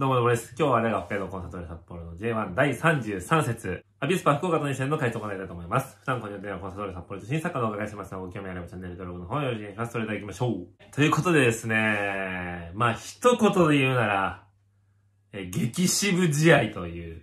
どうもどうもです。今日はレガ北海道コンサートで札幌の J1 第33節、アビスパ福岡と2戦の回答を行いたいと思います。普段この予定はコンサートで札幌と新作家のお伺いしますので、ご興味あればチャンネル登録の方よろしくお願いします。それでは行きましょう。ということでですね、まあ一言で言うなら、え激渋試合という、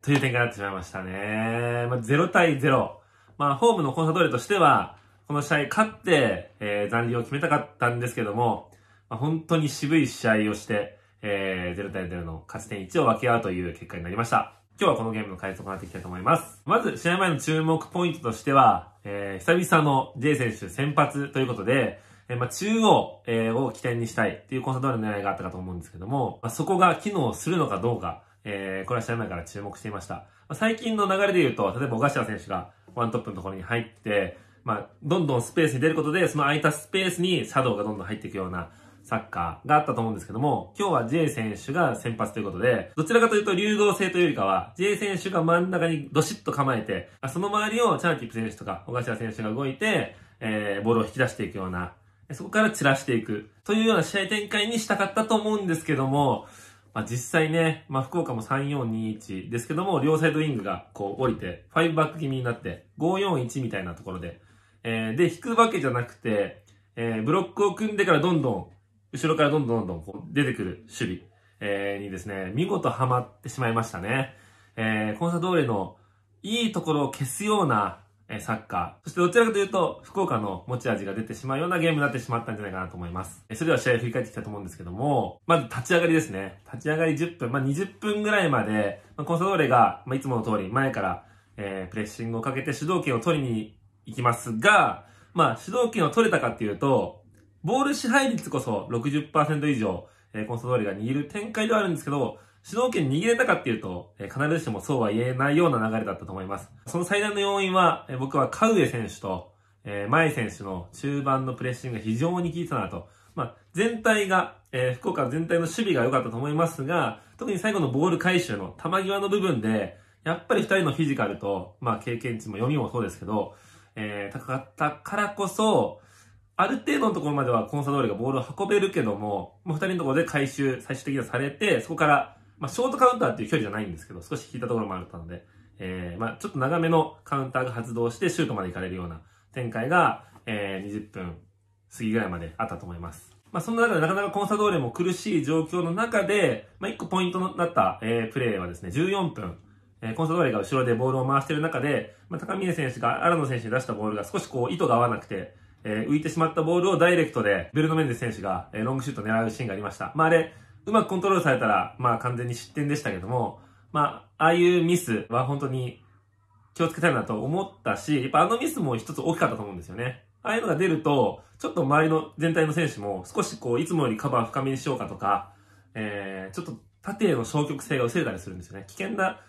という展開になってしまいましたね。まあ、0対0。まあホームのコンサートでとしては、この試合勝って、えー、残留を決めたかったんですけども、まあ、本当に渋い試合をして、えー、0対0の勝ち点1を分け合うという結果になりました。今日はこのゲームの解説を行っていきたいと思います。まず、試合前の注目ポイントとしては、えー、久々の J 選手先発ということで、えー、まあ、中央、えー、を起点にしたいっていうコンサドールの狙いがあったかと思うんですけども、まあ、そこが機能するのかどうか、えー、これは試合前から注目していました。まあ、最近の流れで言うと、例えば小頭選手がワントップのところに入って、まあ、どんどんスペースに出ることで、その空いたスペースにシャがどんどん入っていくような、サッカーがあったと思うんですけども、今日は J 選手が先発ということで、どちらかというと流動性というよりかは、J 選手が真ん中にどしっと構えて、その周りをチャーキップ選手とか小頭選手が動いて、えー、ボールを引き出していくような、そこから散らしていく、というような試合展開にしたかったと思うんですけども、まあ、実際ね、まあ、福岡も3421ですけども、両サイドウィングがこう降りて、5バック気味になって、541みたいなところで、えー、で、引くわけじゃなくて、えー、ブロックを組んでからどんどん後ろからどんどんどんどんこう出てくる守備、えー、にですね、見事ハマってしまいましたね。えー、コンサドーレのいいところを消すような、えー、サッカー。そしてどちらかというと、福岡の持ち味が出てしまうようなゲームになってしまったんじゃないかなと思います。えー、それでは試合振り返っていきたいと思うんですけども、まず立ち上がりですね。立ち上がり10分、まあ、20分ぐらいまで、まあ、コンサドーレが、まあ、いつもの通り前から、えー、プレッシングをかけて主導権を取りに行きますが、まあ、主導権を取れたかっていうと、ボール支配率こそ60%以上、えー、コンソドーが握る展開ではあるんですけど、主導権握れたかっていうと、えー、必ずしもそうは言えないような流れだったと思います。その最大の要因は、えー、僕はカウエ選手と、えー、前選手の中盤のプレッシングが非常に効いたなと。まあ、全体が、えー、福岡全体の守備が良かったと思いますが、特に最後のボール回収の球際の部分で、やっぱり二人のフィジカルと、まあ、経験値も読みもそうですけど、えー、高かったからこそ、ある程度のところまではコンサドーレがボールを運べるけども、もう二人のところで回収、最終的にはされて、そこから、まあ、ショートカウンターっていう距離じゃないんですけど、少し引いたところもあったので、えー、まあ、ちょっと長めのカウンターが発動して、シュートまで行かれるような展開が、えー、20分過ぎぐらいまであったと思います。まあ、そんな中でなかなかコンサドーレも苦しい状況の中で、まあ、一個ポイントになった、えー、プレーはですね、14分、えー、コンサドーレが後ろでボールを回している中で、まあ、高峰選手が荒野選手に出したボールが少しこう、意図が合わなくて、えー、浮いてしまったボールをダイレクトで、ベルノメンデ選手が、えー、ロングシュート狙うシーンがありました。まあ、あれ、うまくコントロールされたら、まあ、完全に失点でしたけども、まあ、ああいうミスは本当に気をつけたいなと思ったし、やっぱあのミスも一つ大きかったと思うんですよね。ああいうのが出ると、ちょっと周りの全体の選手も少しこう、いつもよりカバー深めにしようかとか、えー、ちょっと縦への消極性が薄れたりするんですよね。危険な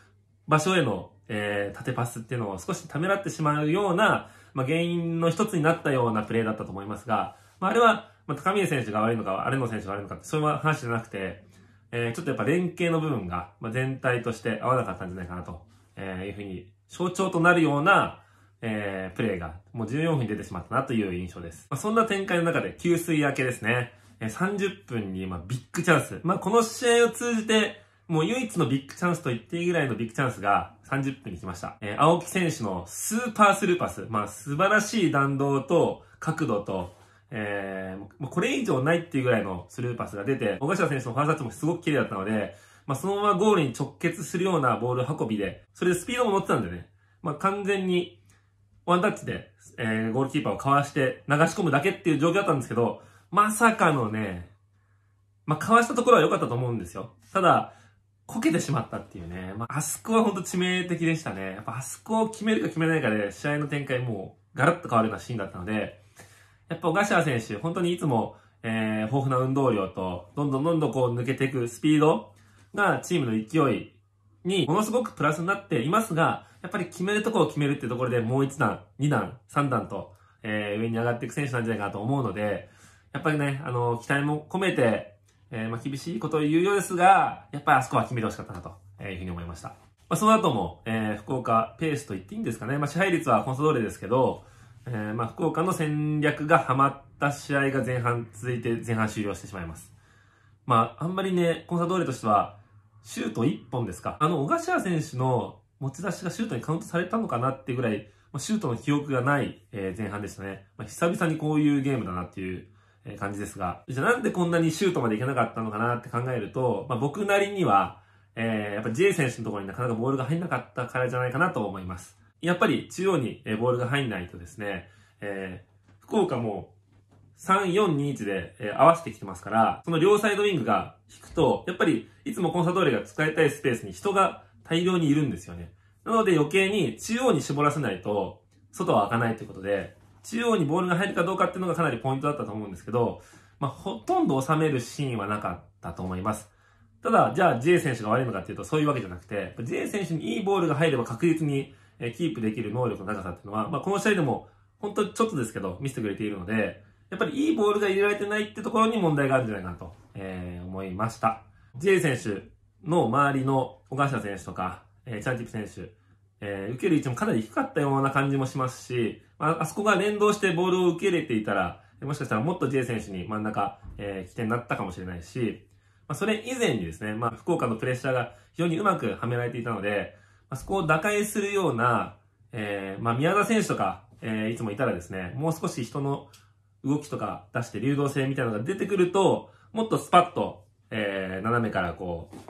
場所へのえー、縦パスっていうのを少しためらってしまうような、まあ、原因の一つになったようなプレーだったと思いますが、まあ、あれは、まあ、高宮選手が悪いのか、アレノ選手が悪いのかって、そういう話じゃなくて、えー、ちょっとやっぱ連携の部分が、まあ、全体として合わなかったんじゃないかなと、えー、いうふうに、象徴となるような、えー、プレーが、もう14分出てしまったなという印象です。まあ、そんな展開の中で、給水明けですね。えー、30分に、まあ、ビッグチャンス。まあ、この試合を通じて、もう唯一のビッグチャンスと言っていいぐらいのビッグチャンスが30分に来ました。えー、青木選手のスーパースルーパス。まあ、素晴らしい弾道と角度と、えー、これ以上ないっていうぐらいのスルーパスが出て、小頭選手のファーサッチもすごく綺麗だったので、まあ、そのままゴールに直結するようなボール運びで、それでスピードも乗ってたんでね。まあ、完全に、ワンタッチで、えー、ゴールキーパーをかわして流し込むだけっていう状況だったんですけど、まさかのね、まあ、かわしたところは良かったと思うんですよ。ただ、こけてしまったっていうね。まあ、あそこはほんと致命的でしたね。やっぱあそこを決めるか決めないかで、試合の展開もうガラッと変わるようなシーンだったので、やっぱ小柏選手、本当にいつも、えー、豊富な運動量と、どんどんどんどんこう抜けていくスピードがチームの勢いにものすごくプラスになっていますが、やっぱり決めるとこを決めるってところでもう1段、2段、3段と、えー、上に上がっていく選手なんじゃないかなと思うので、やっぱりね、あの、期待も込めて、えー、まあ厳しいことを言うようですが、やっぱりあそこは決めてほしかったなと、えいうふうに思いました。まあ、その後も、えー、福岡ペースと言っていいんですかね。まあ、支配率はコンソドーレですけど、えー、まあ、福岡の戦略がハマった試合が前半続いて前半終了してしまいます。まあ、あんまりね、コンサドーレとしては、シュート1本ですか。あの、小頭選手の持ち出しがシュートにカウントされたのかなってぐらい、まあ、シュートの記憶がない、え前半でしたね。まあ、久々にこういうゲームだなっていう感じですが、じゃあなんでこんなにシュートまでいけなかったのかなって考えると、まあ、僕なりには、えー、やっぱ J 選手のところになかなかボールが入んなかったからじゃないかなと思います。やっぱり中央にボールが入んないとですね、えー、福岡も3-4-2-1で、え合わせてきてますから、その両サイドウィングが引くと、やっぱりいつもコンサドーレが使いたいスペースに人が大量にいるんですよね。なので余計に中央に絞らせないと、外は開かないということで、中央にボールが入るかどうかっていうのがかなりポイントだったと思うんですけど、まあ、ほとんど収めるシーンはなかったと思います。ただ、じゃあ J 選手が悪いのかっていうとそういうわけじゃなくて、J 選手にいいボールが入れば確実にキープできる能力の高さっていうのは、まあ、この試合でも本当ちょっとですけど見せてくれているので、やっぱりいいボールが入れられてないってところに問題があるんじゃないかなと、えー、思いました。J 選手の周りの小頭選手とか、えー、チャンティップ選手、えー、受ける位置もかなり低かったような感じもしますし、まあ、あそこが連動してボールを受け入れていたら、もしかしたらもっと J 選手に真ん中、えー、起点になったかもしれないし、まあ、それ以前にですね、まあ、福岡のプレッシャーが非常にうまくはめられていたので、まあ、そこを打開するような、えー、まあ、宮田選手とか、えー、いつもいたらですね、もう少し人の動きとか出して流動性みたいなのが出てくると、もっとスパッと、えー、斜めからこう、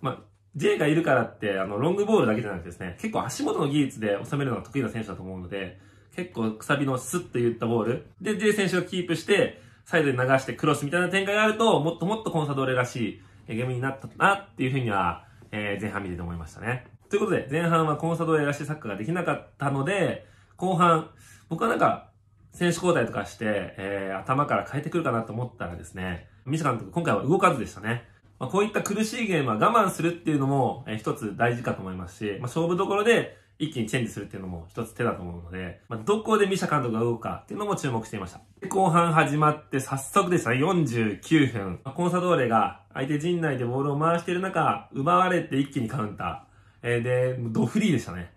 まあ、J がいるからって、あの、ロングボールだけじゃなくてですね、結構足元の技術で収めるのが得意な選手だと思うので、結構くさびのスッと言ったボール、で、J 選手がキープして、サイドに流してクロスみたいな展開があると、もっともっとコンサドーレらしいゲームになったなっていうふうには、えー、前半見てて思いましたね。ということで、前半はコンサドーレらしいサッカーができなかったので、後半、僕はなんか、選手交代とかして、えー、頭から変えてくるかなと思ったらですね、ミス監督、今回は動かずでしたね。まあ、こういった苦しいゲームは我慢するっていうのも、えー、一つ大事かと思いますし、まあ、勝負どころで一気にチェンジするっていうのも一つ手だと思うので、まあ、どこでミシャ監督が動くかっていうのも注目していました。後半始まって早速でしたね、49分。コンサドーレが相手陣内でボールを回している中、奪われて一気にカウンター。えー、で、ドフリーでしたね。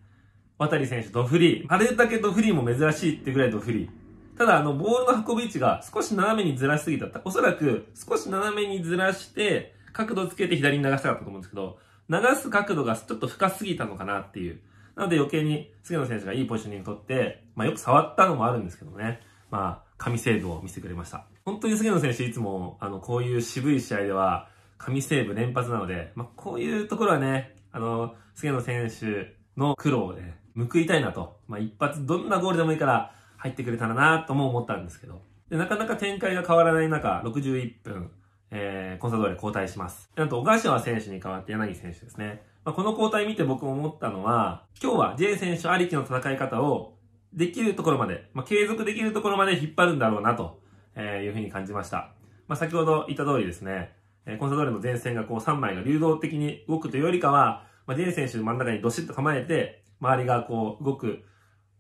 渡選手ドフリー。あれだけドフリーも珍しいってぐらいドフリー。ただ、あの、ボールの運び位置が少し斜めにずらしすぎた。おそらく、少し斜めにずらして、角度つけて左に流したかったと思うんですけど、流す角度がちょっと深すぎたのかなっていう。なので余計に菅野選手がいいポジショニングを取って、まあよく触ったのもあるんですけどね。まあ、神セーブを見せてくれました。本当に菅野選手いつも、あの、こういう渋い試合では、神セーブ連発なので、まあこういうところはね、あの、菅野選手の苦労で、ね、報いたいなと。まあ一発、どんなゴールでもいいから入ってくれたらなとも思ったんですけど。で、なかなか展開が変わらない中、61分、えー、コンサドーレ交代します。なんと、小川選手に代わって柳選手ですね。まあ、この交代見て僕思ったのは、今日は J 選手ありきの戦い方を、できるところまで、まあ、継続できるところまで引っ張るんだろうな、というふうに感じました。まあ、先ほど言った通りですね、えー、コンサドーレの前線がこう3枚が流動的に動くというよりかは、まあ、J 選手真ん中にどしっと構えて、周りがこう動く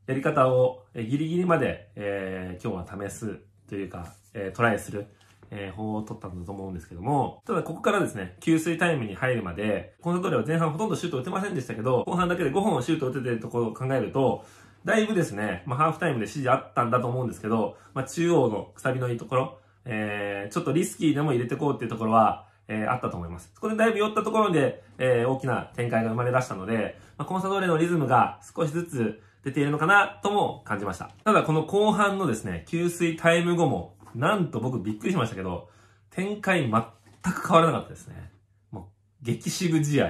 やり方をギリギリまで、えー、今日は試すというか、えー、トライする。えー、法を取ったんだと思うんですけども、ただここからですね、給水タイムに入るまで、この通りは前半ほとんどシュート打てませんでしたけど、後半だけで5本シュート打ててるところを考えると、だいぶですね、まあ、ハーフタイムで指示あったんだと思うんですけど、まあ、中央のくさびのいいところ、えー、ちょっとリスキーでも入れてこうっていうところは、えー、あったと思います。そこでだいぶ寄ったところで、えー、大きな展開が生まれ出したので、まあ、コンサドーレのリズムが少しずつ出ているのかなとも感じました。ただこの後半のですね、給水タイム後もなんと僕びっくりしましたけど、展開全く変わらなかったですね。もう、激渋試合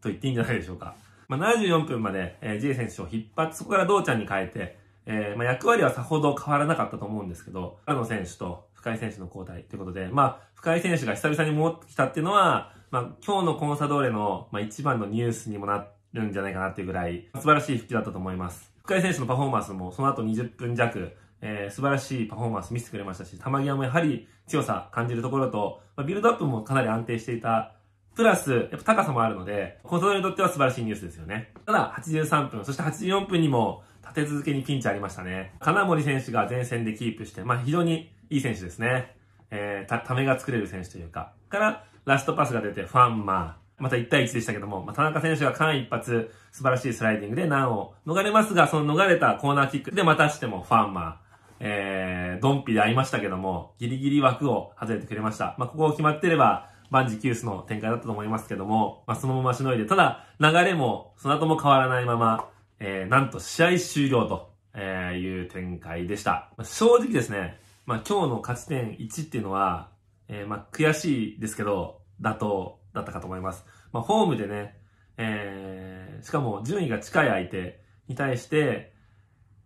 と言っていいんじゃないでしょうか。まあ、74分まで、えー、J 選手を引っ張って、そこから道ちゃんに変えて、えー、まあ、役割はさほど変わらなかったと思うんですけど、あの選手と深井選手の交代ということで、まあ、深井選手が久々に戻ってきたっていうのは、まあ、今日のコンサドーレの、まあ、一番のニュースにもなるんじゃないかなっていうぐらい、素晴らしい復帰だったと思います。深井選手のパフォーマンスも、その後20分弱、えー、素晴らしいパフォーマンス見せてくれましたし、玉際もやはり強さ感じるところと、まあ、ビルドアップもかなり安定していた。プラス、やっぱ高さもあるので、コンサドにとっては素晴らしいニュースですよね。ただ、83分、そして84分にも立て続けにピンチありましたね。金森選手が前線でキープして、まあ非常にいい選手ですね。えー、た、ためが作れる選手というか。から、ラストパスが出て、ファンマー。また1対1でしたけども、まあ、田中選手が間一発、素晴らしいスライディングで難を逃れますが、その逃れたコーナーキックでまたしてもファンマー。えー、ドンピで会いましたけども、ギリギリ枠を外れてくれました。まあ、ここを決まってれば、万事休すの展開だったと思いますけども、まあ、そのまましのいで、ただ、流れも、その後も変わらないまま、えー、なんと試合終了と、えー、いう展開でした。まあ、正直ですね、まあ、今日の勝ち点1っていうのは、えー、まあ、悔しいですけど、妥当だったかと思います。まあ、ホームでね、えー、しかも順位が近い相手に対して、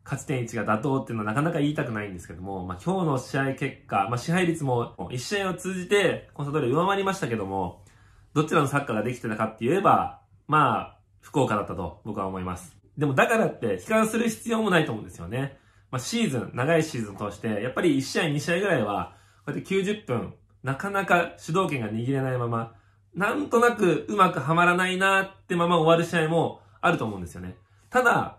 勝ち点1が妥当っていうのはなかなか言いたくないんですけども、まあ、今日の試合結果、まあ、支配率も1試合を通じてコンサドーレ上回りましたけども、どちらのサッカーができてたかって言えば、まあ、福岡だったと僕は思います。でもだからって悲観する必要もないと思うんですよね。まあ、シーズン、長いシーズン通して、やっぱり1試合2試合ぐらいは、こうやって90分、なかなか主導権が握れないまま、なんとなくうまくはまらないなってまま終わる試合もあると思うんですよね。ただ、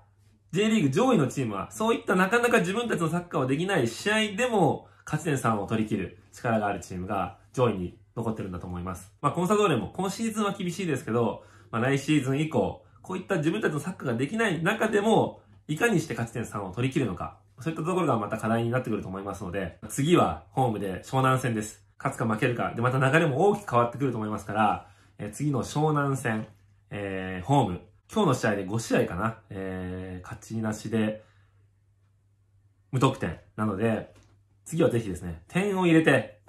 J リーグ上位のチームは、そういったなかなか自分たちのサッカーはできない試合でも、勝ち点3を取り切る力があるチームが上位に残ってるんだと思います。まあ、コンサドーレも今シーズンは厳しいですけど、まあ、来シーズン以降、こういった自分たちのサッカーができない中でも、いかにして勝ち点3を取り切るのか、そういったところがまた課題になってくると思いますので、次はホームで湘南戦です。勝つか負けるか、で、また流れも大きく変わってくると思いますから、え次の湘南戦、えー、ホーム、今日の試合で5試合かな、えー、勝ちなしで、無得点なので、次はぜひですね、点を入れて、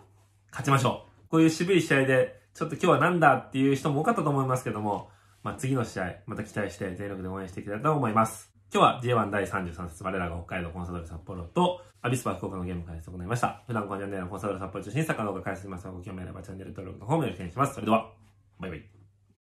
勝ちましょう。こういう渋い試合で、ちょっと今日はなんだっていう人も多かったと思いますけども、まあ、次の試合、また期待して全力で応援していきたいと思います。今日は J1 第33節、我らが北海道コンサドル札幌と、アビスパ福岡のゲーム解説を行いました。普段このチャンネルのコンサドル札幌中心サッの動画解説しますが、ご興味あればチャンネル登録の方もよろしくお願いします。それでは、バイバイ。